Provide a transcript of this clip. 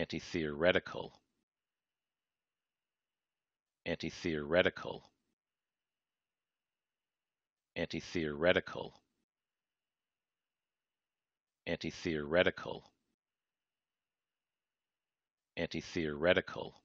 anti theoretical, anti theoretical, anti theoretical, anti theoretical, anti theoretical.